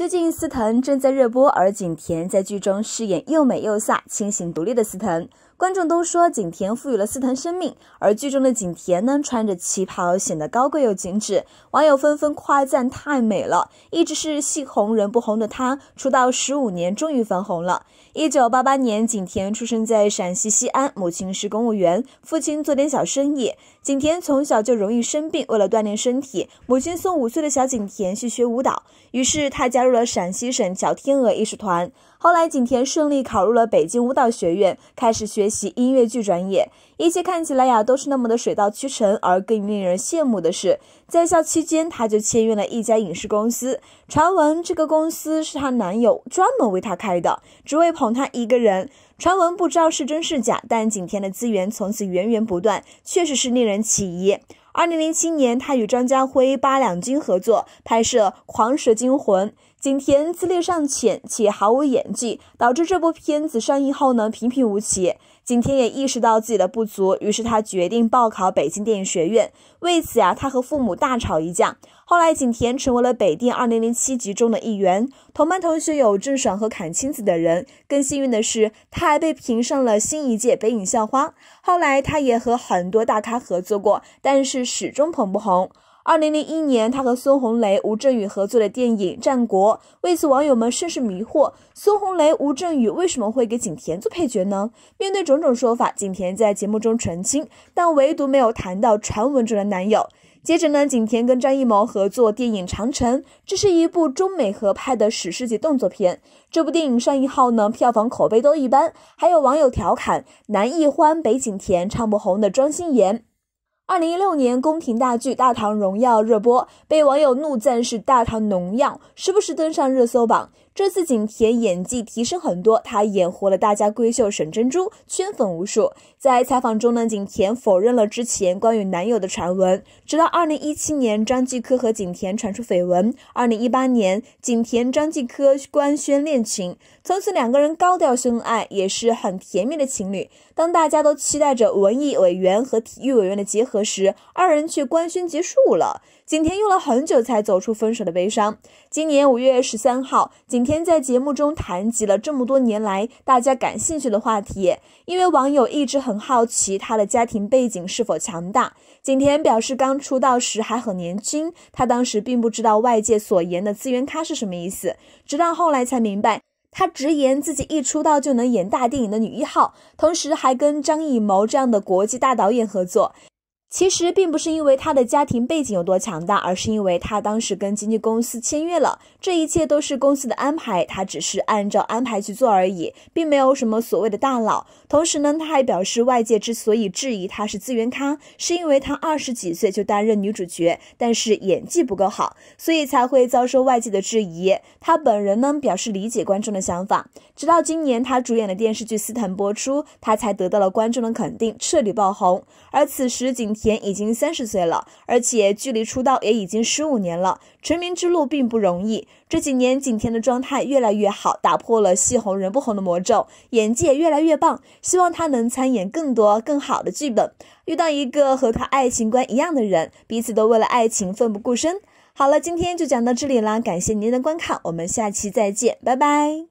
最近，司藤正在热播，而景甜在剧中饰演又美又飒、清醒独立的司藤。观众都说景甜赋予了司藤生命，而剧中的景甜呢，穿着旗袍，显得高贵又精致，网友纷纷夸赞太美了。一直是戏红人不红的她，出道十五年终于翻红了。一九八八年，景甜出生在陕西西安，母亲是公务员，父亲做点小生意。景甜从小就容易生病，为了锻炼身体，母亲送五岁的小景甜去学舞蹈，于是她加入了陕西省小天鹅艺术团。后来，景甜顺利考入了北京舞蹈学院，开始学习音乐剧专业。一切看起来呀，都是那么的水到渠成。而更令人羡慕的是，在校期间，她就签约了一家影视公司。传闻这个公司是她男友专门为她开的，只为捧她一个人。传闻不知道是真是假，但景甜的资源从此源源不断，确实是令人起疑。二零零七年，她与张家辉、八两金合作拍摄《狂蛇惊魂》。景甜资历尚浅且毫无演技，导致这部片子上映后呢，平平无奇。景甜也意识到自己的不足，于是他决定报考北京电影学院。为此啊，他和父母大吵一架。后来，景甜成为了北电2007级中的一员，同班同学有郑爽和阚清子等人。更幸运的是，他还被评上了新一届北影校花。后来，他也和很多大咖合作过，但是始终捧不红。二零零一年，他和孙红雷、吴镇宇合作的电影《战国》，为此网友们甚是迷惑：孙红雷、吴镇宇为什么会给景甜做配角呢？面对种种说法，景甜在节目中澄清，但唯独没有谈到传闻中的男友。接着呢，景甜跟张艺谋合作电影《长城》，这是一部中美合拍的史诗级动作片。这部电影上映后呢，票房口碑都一般，还有网友调侃：“南易欢，北景甜，唱不红的庄心妍。”二零一六年，宫廷大剧《大唐荣耀》热播，被网友怒赞是《大唐荣耀》，时不时登上热搜榜。这次景甜演技提升很多，她演活了大家闺秀沈珍珠，圈粉无数。在采访中呢，景甜否认了之前关于男友的传闻。直到二零一七年，张继科和景甜传出绯闻。二零一八年，景甜张继科官宣恋情，从此两个人高调秀恩爱，也是很甜蜜的情侣。当大家都期待着文艺委员和体育委员的结合时，二人却官宣结束了。景甜用了很久才走出分手的悲伤。今年五月十三号，景甜在节目中谈及了这么多年来大家感兴趣的话题。因为网友一直很好奇她的家庭背景是否强大，景甜表示刚出道时还很年轻，她当时并不知道外界所言的资源咖是什么意思，直到后来才明白。她直言自己一出道就能演大电影的女一号，同时还跟张艺谋这样的国际大导演合作。其实并不是因为他的家庭背景有多强大，而是因为他当时跟经纪公司签约了，这一切都是公司的安排，他只是按照安排去做而已，并没有什么所谓的大佬。同时呢，他还表示外界之所以质疑他是资源咖，是因为他二十几岁就担任女主角，但是演技不够好，所以才会遭受外界的质疑。他本人呢表示理解观众的想法。直到今年他主演的电视剧《斯坦》播出，他才得到了观众的肯定，彻底爆红。而此时仅。田已经三十岁了，而且距离出道也已经十五年了，成名之路并不容易。这几年景甜的状态越来越好，打破了“戏红人不红”的魔咒，演技也越来越棒。希望她能参演更多更好的剧本，遇到一个和她爱情观一样的人，彼此都为了爱情奋不顾身。好了，今天就讲到这里啦，感谢您的观看，我们下期再见，拜拜。